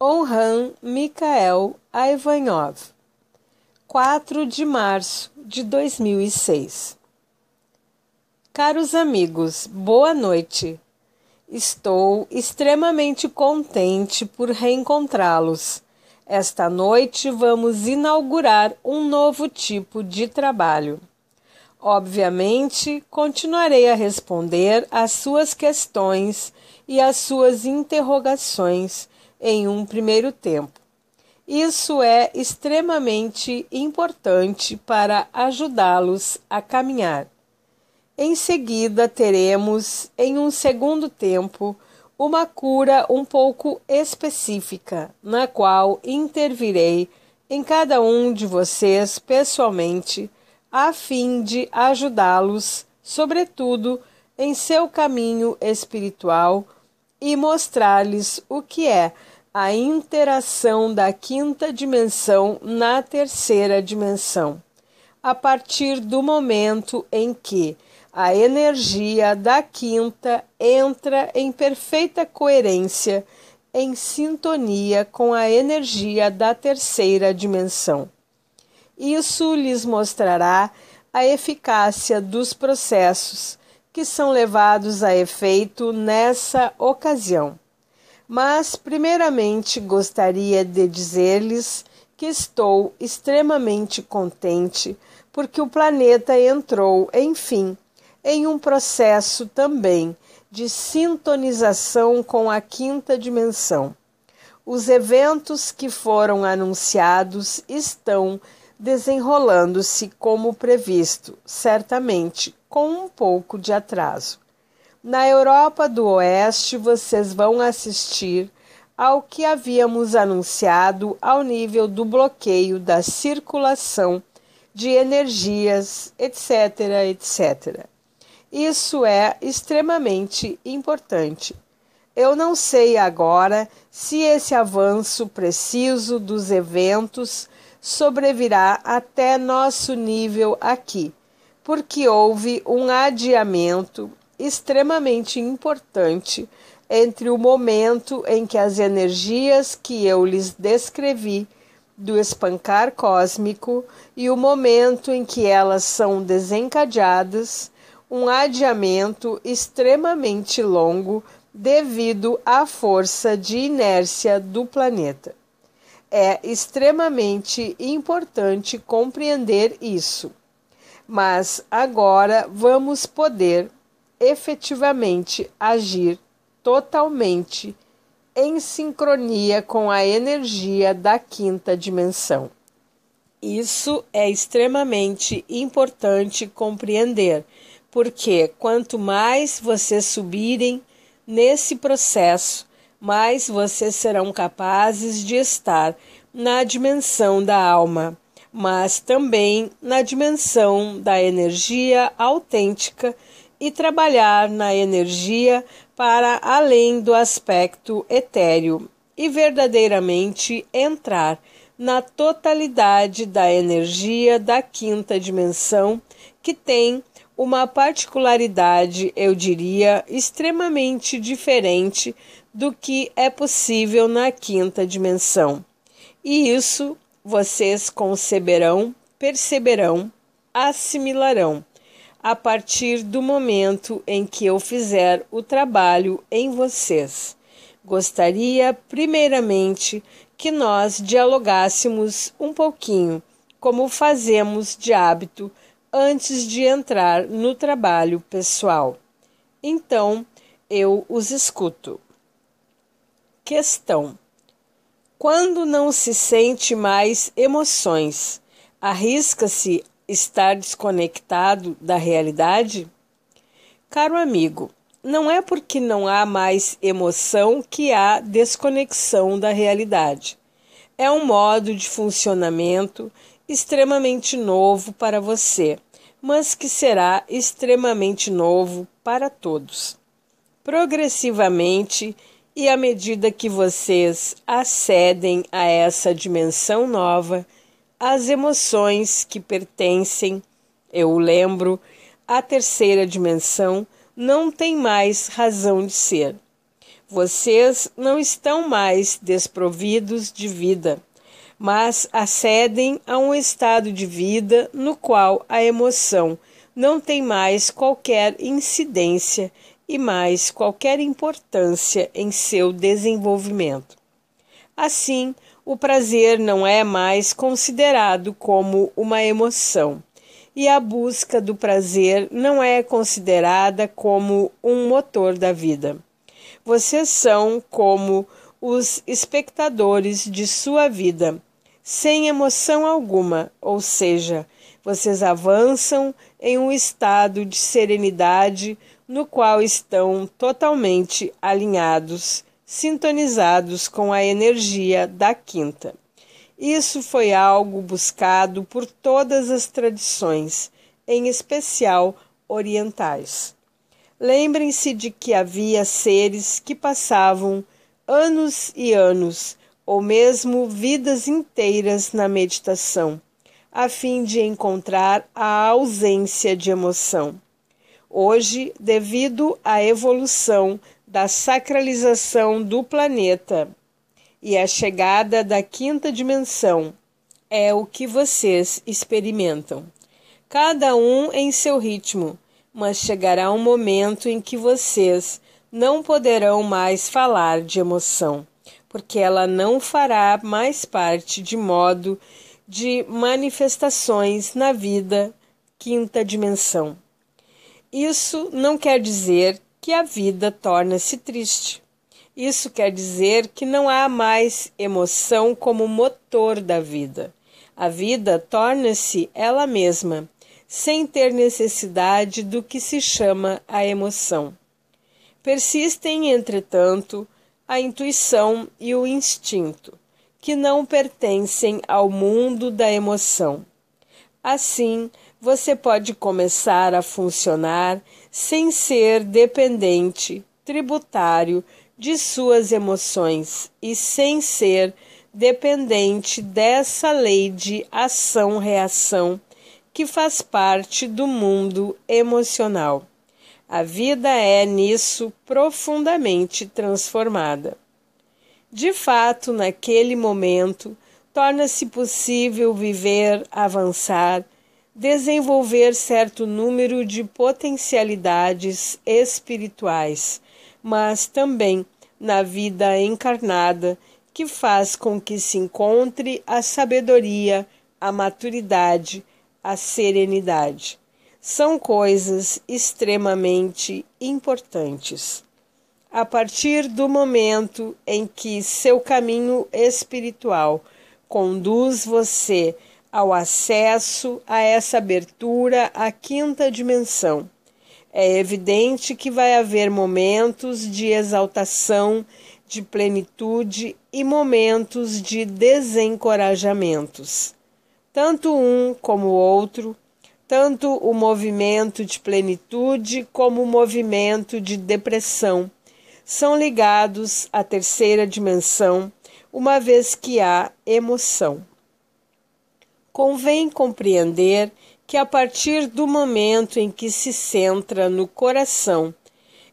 Onran Mikhail Ivanov, 4 de março de 2006. Caros amigos, boa noite. Estou extremamente contente por reencontrá-los. Esta noite vamos inaugurar um novo tipo de trabalho. Obviamente, continuarei a responder às suas questões e às suas interrogações em um primeiro tempo. Isso é extremamente importante para ajudá-los a caminhar. Em seguida, teremos, em um segundo tempo, uma cura um pouco específica, na qual intervirei em cada um de vocês pessoalmente, a fim de ajudá-los, sobretudo em seu caminho espiritual e mostrar-lhes o que é a interação da quinta dimensão na terceira dimensão, a partir do momento em que a energia da quinta entra em perfeita coerência, em sintonia com a energia da terceira dimensão. Isso lhes mostrará a eficácia dos processos que são levados a efeito nessa ocasião. Mas, primeiramente, gostaria de dizer-lhes que estou extremamente contente porque o planeta entrou, enfim, em um processo também de sintonização com a quinta dimensão. Os eventos que foram anunciados estão desenrolando-se como previsto, certamente com um pouco de atraso. Na Europa do Oeste, vocês vão assistir ao que havíamos anunciado ao nível do bloqueio da circulação de energias, etc, etc. Isso é extremamente importante. Eu não sei agora se esse avanço preciso dos eventos sobrevirá até nosso nível aqui, porque houve um adiamento extremamente importante entre o momento em que as energias que eu lhes descrevi do espancar cósmico e o momento em que elas são desencadeadas, um adiamento extremamente longo devido à força de inércia do planeta. É extremamente importante compreender isso mas agora vamos poder efetivamente agir totalmente em sincronia com a energia da quinta dimensão. Isso é extremamente importante compreender, porque quanto mais vocês subirem nesse processo, mais vocês serão capazes de estar na dimensão da alma mas também na dimensão da energia autêntica e trabalhar na energia para além do aspecto etéreo e verdadeiramente entrar na totalidade da energia da quinta dimensão, que tem uma particularidade, eu diria, extremamente diferente do que é possível na quinta dimensão. E isso vocês conceberão, perceberão, assimilarão, a partir do momento em que eu fizer o trabalho em vocês. Gostaria, primeiramente, que nós dialogássemos um pouquinho, como fazemos de hábito antes de entrar no trabalho pessoal. Então, eu os escuto. Questão quando não se sente mais emoções, arrisca-se estar desconectado da realidade? Caro amigo, não é porque não há mais emoção que há desconexão da realidade. É um modo de funcionamento extremamente novo para você, mas que será extremamente novo para todos. Progressivamente, e à medida que vocês acedem a essa dimensão nova, as emoções que pertencem, eu lembro, à terceira dimensão não têm mais razão de ser. Vocês não estão mais desprovidos de vida, mas acedem a um estado de vida no qual a emoção não tem mais qualquer incidência e mais qualquer importância em seu desenvolvimento. Assim, o prazer não é mais considerado como uma emoção e a busca do prazer não é considerada como um motor da vida. Vocês são como os espectadores de sua vida, sem emoção alguma, ou seja, vocês avançam em um estado de serenidade no qual estão totalmente alinhados, sintonizados com a energia da quinta. Isso foi algo buscado por todas as tradições, em especial orientais. Lembrem-se de que havia seres que passavam anos e anos, ou mesmo vidas inteiras na meditação, a fim de encontrar a ausência de emoção hoje devido à evolução da sacralização do planeta e à chegada da quinta dimensão. É o que vocês experimentam. Cada um em seu ritmo, mas chegará um momento em que vocês não poderão mais falar de emoção, porque ela não fará mais parte de modo de manifestações na vida quinta dimensão. Isso não quer dizer que a vida torna-se triste. Isso quer dizer que não há mais emoção como motor da vida. A vida torna-se ela mesma, sem ter necessidade do que se chama a emoção. Persistem, entretanto, a intuição e o instinto, que não pertencem ao mundo da emoção. Assim, você pode começar a funcionar sem ser dependente, tributário de suas emoções e sem ser dependente dessa lei de ação-reação que faz parte do mundo emocional. A vida é nisso profundamente transformada. De fato, naquele momento, torna-se possível viver, avançar, desenvolver certo número de potencialidades espirituais, mas também na vida encarnada, que faz com que se encontre a sabedoria, a maturidade, a serenidade. São coisas extremamente importantes. A partir do momento em que seu caminho espiritual conduz você ao acesso a essa abertura à quinta dimensão. É evidente que vai haver momentos de exaltação, de plenitude e momentos de desencorajamentos. Tanto um como o outro, tanto o movimento de plenitude como o movimento de depressão, são ligados à terceira dimensão, uma vez que há emoção convém compreender que a partir do momento em que se centra no coração,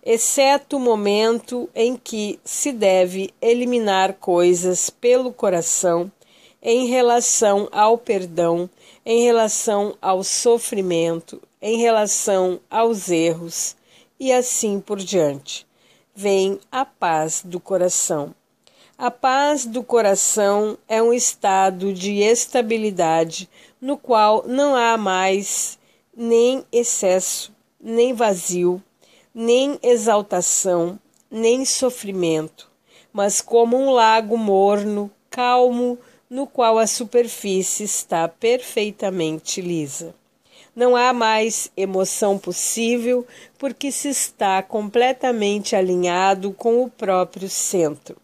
exceto o momento em que se deve eliminar coisas pelo coração em relação ao perdão, em relação ao sofrimento, em relação aos erros e assim por diante. Vem a paz do coração. A paz do coração é um estado de estabilidade no qual não há mais nem excesso, nem vazio, nem exaltação, nem sofrimento, mas como um lago morno, calmo, no qual a superfície está perfeitamente lisa. Não há mais emoção possível porque se está completamente alinhado com o próprio centro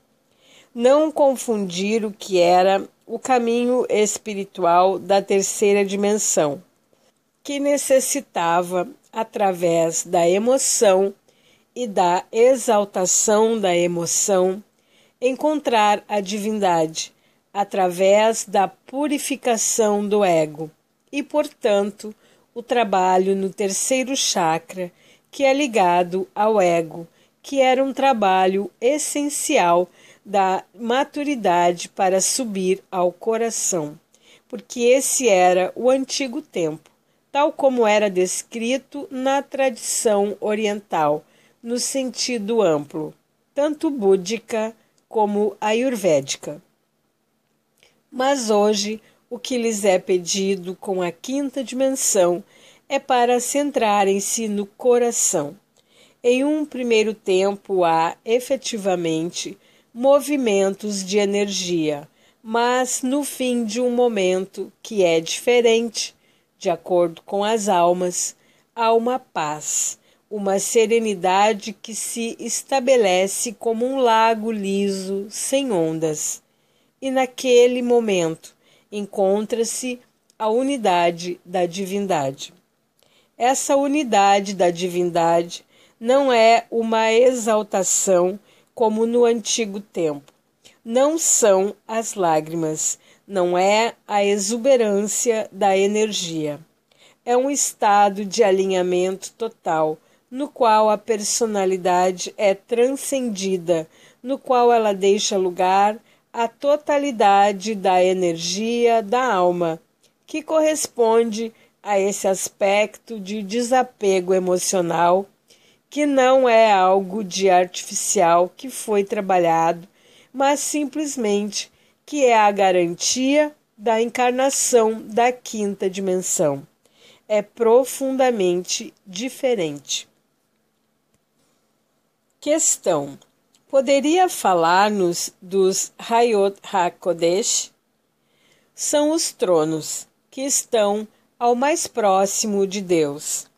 não confundir o que era o caminho espiritual da terceira dimensão, que necessitava, através da emoção e da exaltação da emoção, encontrar a divindade através da purificação do ego e, portanto, o trabalho no terceiro chakra, que é ligado ao ego, que era um trabalho essencial da maturidade para subir ao coração, porque esse era o antigo tempo, tal como era descrito na tradição oriental, no sentido amplo, tanto búdica como ayurvédica. Mas hoje, o que lhes é pedido com a quinta dimensão é para centrarem-se no coração. Em um primeiro tempo, há efetivamente movimentos de energia, mas no fim de um momento que é diferente, de acordo com as almas, há uma paz, uma serenidade que se estabelece como um lago liso, sem ondas. E naquele momento encontra-se a unidade da divindade. Essa unidade da divindade não é uma exaltação como no antigo tempo. Não são as lágrimas, não é a exuberância da energia. É um estado de alinhamento total, no qual a personalidade é transcendida, no qual ela deixa lugar à totalidade da energia da alma, que corresponde a esse aspecto de desapego emocional que não é algo de artificial que foi trabalhado, mas simplesmente que é a garantia da encarnação da quinta dimensão. É profundamente diferente. Questão: Poderia falar-nos dos Hayot HaKodesh? São os tronos que estão ao mais próximo de Deus.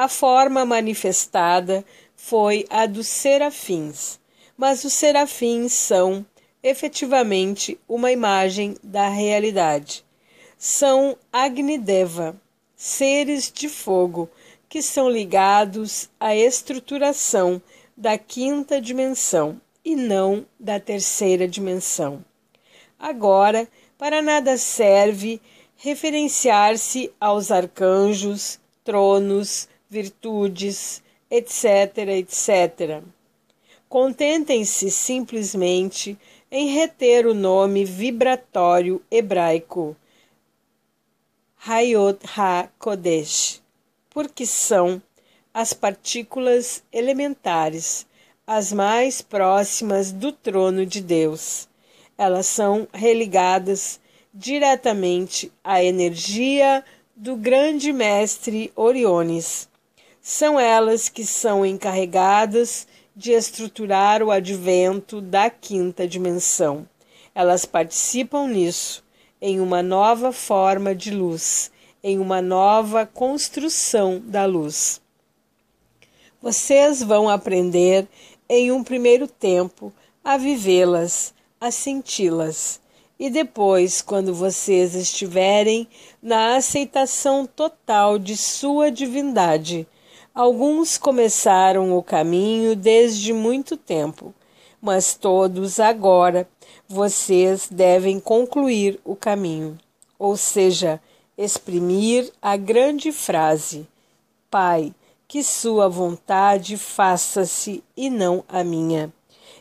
A forma manifestada foi a dos serafins, mas os serafins são, efetivamente, uma imagem da realidade. São Agnideva, seres de fogo, que são ligados à estruturação da quinta dimensão e não da terceira dimensão. Agora, para nada serve referenciar-se aos arcanjos, tronos, virtudes, etc, etc. Contentem-se simplesmente em reter o nome vibratório hebraico Hayot HaKodesh, porque são as partículas elementares, as mais próximas do trono de Deus. Elas são religadas diretamente à energia do grande mestre Oriones, são elas que são encarregadas de estruturar o advento da quinta dimensão. Elas participam nisso, em uma nova forma de luz, em uma nova construção da luz. Vocês vão aprender em um primeiro tempo a vivê-las, a senti-las. E depois, quando vocês estiverem na aceitação total de sua divindade, Alguns começaram o caminho desde muito tempo, mas todos agora vocês devem concluir o caminho, ou seja, exprimir a grande frase: Pai, que Sua vontade faça-se e não a minha.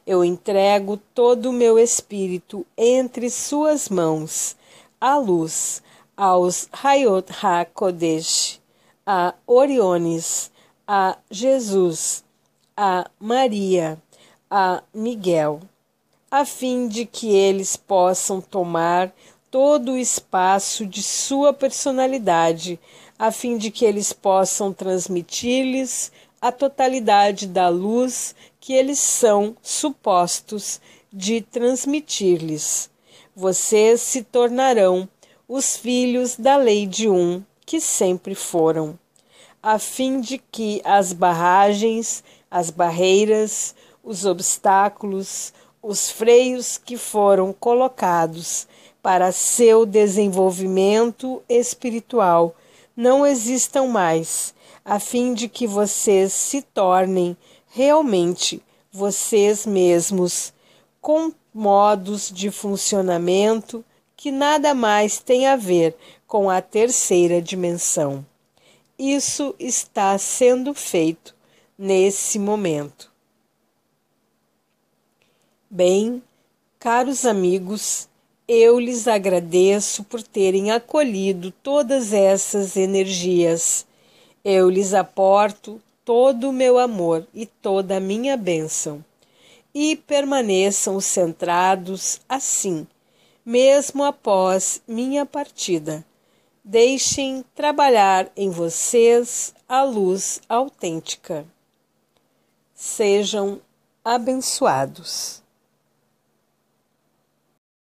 Eu entrego todo o meu espírito entre Suas mãos, à luz, aos Hayot HaKodesh, a Oriones a Jesus, a Maria, a Miguel, a fim de que eles possam tomar todo o espaço de sua personalidade, a fim de que eles possam transmitir-lhes a totalidade da luz que eles são supostos de transmitir-lhes. Vocês se tornarão os filhos da lei de um que sempre foram a fim de que as barragens, as barreiras, os obstáculos, os freios que foram colocados para seu desenvolvimento espiritual não existam mais, a fim de que vocês se tornem realmente vocês mesmos, com modos de funcionamento que nada mais tem a ver com a terceira dimensão isso está sendo feito nesse momento. Bem, caros amigos, eu lhes agradeço por terem acolhido todas essas energias. Eu lhes aporto todo o meu amor e toda a minha bênção. E permaneçam centrados assim, mesmo após minha partida Deixem trabalhar em vocês a luz autêntica. Sejam abençoados.